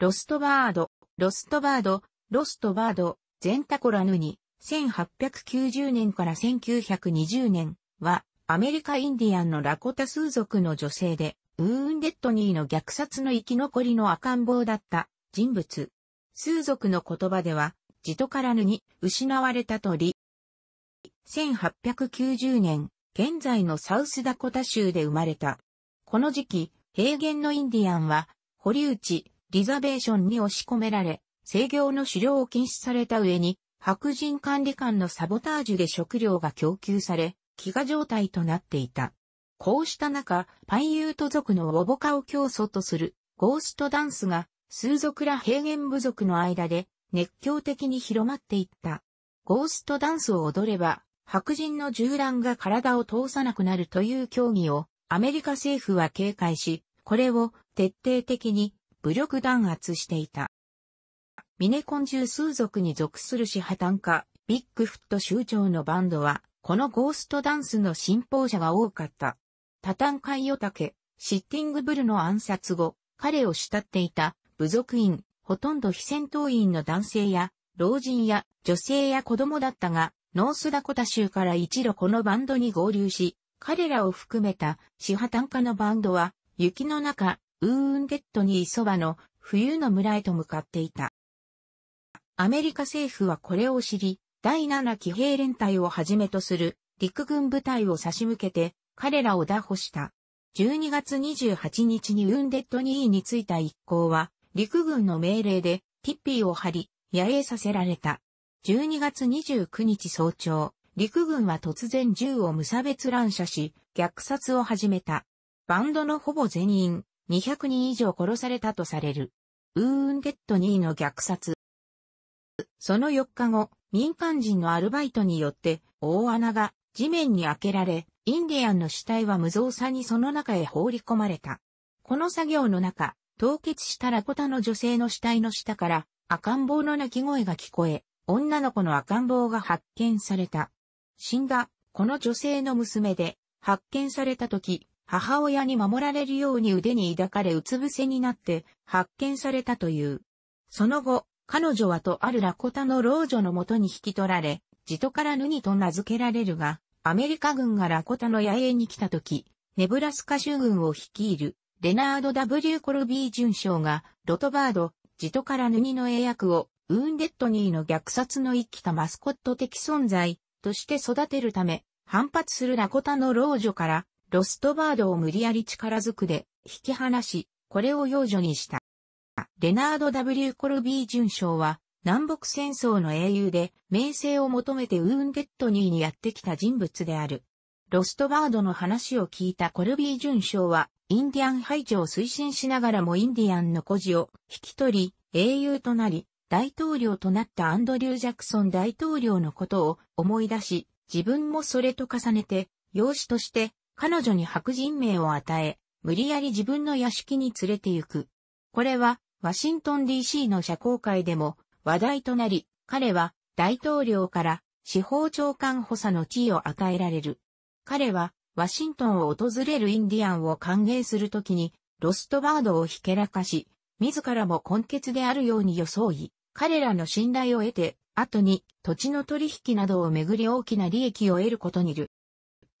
ロストバード、ロストバード、ロストバード、ゼンタコラヌニ、1890年から1920年は、アメリカインディアンのラコタ数族の女性で、ウーンデッドニーの虐殺の生き残りの赤ん坊だった人物。数族の言葉では、ジトカラヌに失われた鳥。1890年、現在のサウスダコタ州で生まれた。この時期、平原のインディアンは、堀内、リザベーションに押し込められ、制御の狩猟を禁止された上に、白人管理官のサボタージュで食料が供給され、飢餓状態となっていた。こうした中、パイユート族のオボカを競争とするゴーストダンスが、数族ら平原部族の間で熱狂的に広まっていった。ゴーストダンスを踊れば、白人の銃弾が体を通さなくなるという競技をアメリカ政府は警戒し、これを徹底的に武力弾圧していた。ミネコン中数族に属する支破綻家、ビッグフット州長のバンドは、このゴーストダンスの信奉者が多かった。タタンカイオタケ、シッティングブルの暗殺後、彼を慕っていた部族員、ほとんど非戦闘員の男性や、老人や女性や子供だったが、ノースダコタ州から一路このバンドに合流し、彼らを含めた支派単家のバンドは、雪の中、ウーンデッドーそばの冬の村へと向かっていた。アメリカ政府はこれを知り、第7騎兵連隊をはじめとする陸軍部隊を差し向けて彼らを打破した。12月28日にウーンデッドニーに着いた一行は陸軍の命令でティッピーを張り、野営させられた。12月29日早朝、陸軍は突然銃を無差別乱射し、虐殺を始めた。バンドのほぼ全員、200人以上殺されたとされる。ウーンゲット2位の虐殺。その4日後、民間人のアルバイトによって大穴が地面に開けられ、インディアンの死体は無造作にその中へ放り込まれた。この作業の中、凍結したラコタの女性の死体の下から赤ん坊の泣き声が聞こえ、女の子の赤ん坊が発見された。死んだ、この女性の娘で、発見された時、母親に守られるように腕に抱かれうつ伏せになって発見されたという。その後、彼女はとあるラコタの老女のもとに引き取られ、ジトからヌニと名付けられるが、アメリカ軍がラコタの野営に来た時、ネブラスカ州軍を率いる、レナード・ W・ コルビー准将が、ロトバード、ジトからヌニの英訳を、ウーンデッドニーの虐殺の生きたマスコット的存在として育てるため、反発するラコタの老女からロストバードを無理やり力づくで引き離し、これを幼女にした。レナード・ W・ コルビー准将は、南北戦争の英雄で、名声を求めてウーンデッドニーにやってきた人物である。ロストバードの話を聞いたコルビー准将は、インディアン排除を推進しながらもインディアンの孤児を引き取り、英雄となり、大統領となったアンドリュー・ジャクソン大統領のことを思い出し、自分もそれと重ねて、養子として彼女に白人名を与え、無理やり自分の屋敷に連れて行く。これは、ワシントン DC の社交界でも話題となり、彼は大統領から司法長官補佐の地位を与えられる。彼は、ワシントンを訪れるインディアンを歓迎するときに、ロストバードをひけらかし、自らも根血であるように装い、彼らの信頼を得て、後に土地の取引などをめぐり大きな利益を得ることにいる。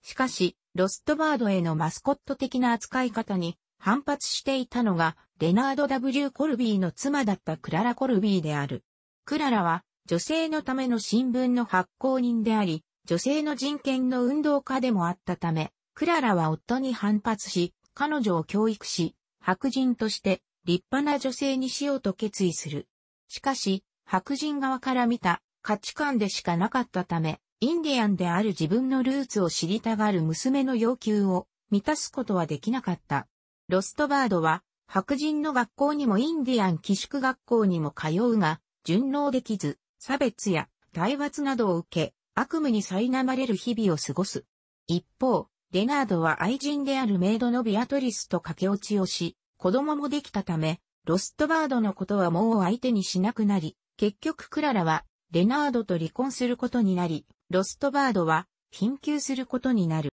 しかし、ロストバードへのマスコット的な扱い方に反発していたのが、レナード・ W・ コルビーの妻だったクララ・コルビーである。クララは、女性のための新聞の発行人であり、女性の人権の運動家でもあったため、クララは夫に反発し、彼女を教育し、白人として立派な女性にしようと決意する。しかし、白人側から見た価値観でしかなかったため、インディアンである自分のルーツを知りたがる娘の要求を満たすことはできなかった。ロストバードは、白人の学校にもインディアン寄宿学校にも通うが、順応できず、差別や体罰などを受け、悪夢に苛まれる日々を過ごす。一方、レナードは愛人であるメイドのビアトリスと駆け落ちをし、子供もできたため、ロストバードのことはもう相手にしなくなり、結局クララはレナードと離婚することになり、ロストバードは貧窮することになる。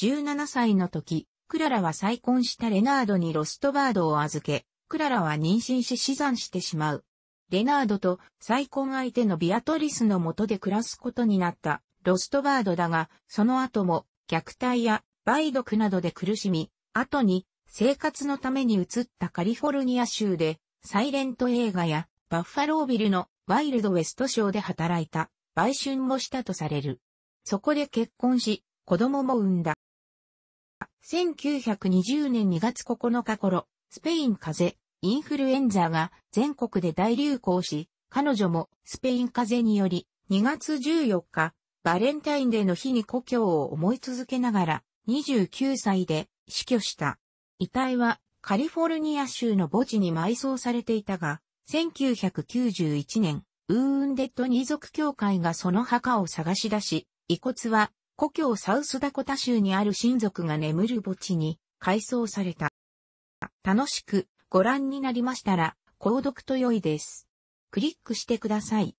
17歳の時、クララは再婚したレナードにロストバードを預け、クララは妊娠し死産してしまう。レナードと再婚相手のビアトリスの下で暮らすことになったロストバードだが、その後も虐待や梅毒などで苦しみ、後に生活のために移ったカリフォルニア州でサイレント映画やバッファロービルのワイルドウェスト省で働いた、売春もしたとされる。そこで結婚し、子供も産んだ。1920年2月9日頃、スペイン風邪、インフルエンザが全国で大流行し、彼女もスペイン風邪により、2月14日、バレンタインデーの日に故郷を思い続けながら、29歳で死去した。遺体はカリフォルニア州の墓地に埋葬されていたが、1991年、ウーンデッド二族協会がその墓を探し出し、遺骨は故郷サウスダコタ州にある親族が眠る墓地に改装された。楽しくご覧になりましたら、購読と良いです。クリックしてください。